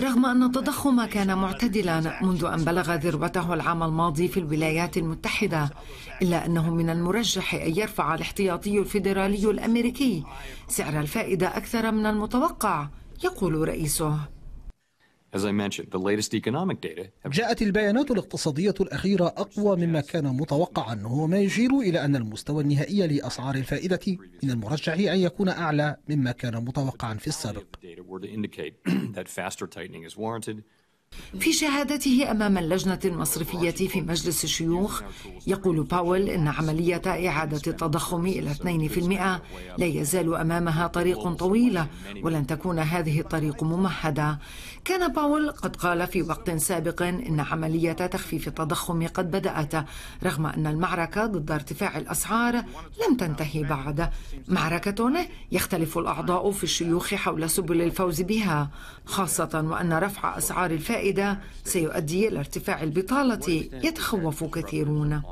رغم أن التضخم كان معتدلا منذ أن بلغ ذروته العام الماضي في الولايات المتحدة إلا أنه من المرجح أن يرفع الاحتياطي الفيدرالي الأمريكي سعر الفائدة أكثر من المتوقع يقول رئيسه جاءت البيانات الاقتصادية الأخيرة أقوى مما كان متوقعا وهو ما يشير إلى أن المستوى النهائي لأسعار الفائدة من المرجح أن يكون أعلى مما كان متوقعا في السابق في شهادته أمام اللجنة المصرفية في مجلس الشيوخ يقول باول إن عملية إعادة التضخم إلى 2% لا يزال أمامها طريق طويلة ولن تكون هذه الطريق ممهدة كان باول قد قال في وقت سابق إن عملية تخفيف التضخم قد بدأت رغم أن المعركة ضد ارتفاع الأسعار لم تنتهي بعد معركة يختلف الأعضاء في الشيوخ حول سبل الفوز بها خاصة وأن رفع أسعار الفائدة الزائدة سيؤدي إلى ارتفاع البطالة يتخوف كثيرون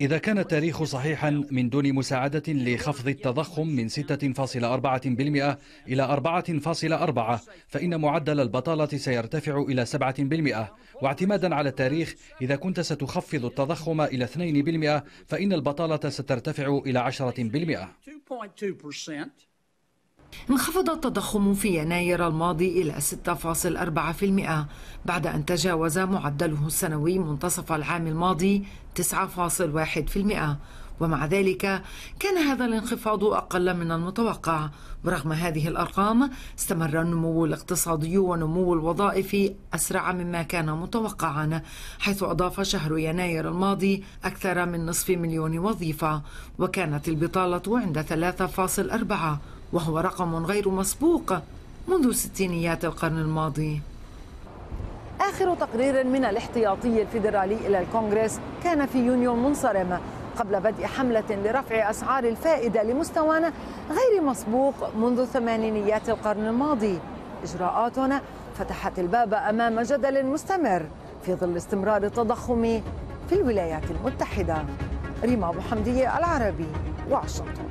إذا كان التاريخ صحيحا من دون مساعدة لخفض التضخم من 6.4% إلى 4.4 فإن معدل البطالة سيرتفع إلى 7% واعتمادا على التاريخ إذا كنت ستخفض التضخم إلى 2% فإن البطالة سترتفع إلى 10% انخفض التضخم في يناير الماضي إلى 6.4% بعد أن تجاوز معدله السنوي منتصف العام الماضي 9.1% ومع ذلك كان هذا الانخفاض أقل من المتوقع ورغم هذه الأرقام استمر النمو الاقتصادي ونمو الوظائف أسرع مما كان متوقعا حيث أضاف شهر يناير الماضي أكثر من نصف مليون وظيفة وكانت البطالة عند 3.4 وهو رقم غير مسبوق منذ ستينيات القرن الماضي آخر تقرير من الاحتياطي الفيدرالي إلى الكونغرس كان في يونيو منصرم قبل بدء حملة لرفع أسعار الفائدة لمستوى غير مسبوق منذ ثمانينيات القرن الماضي إجراءاتنا فتحت الباب أمام جدل مستمر في ظل استمرار التضخم في الولايات المتحدة ريما أبو حمدية العربي واشنطن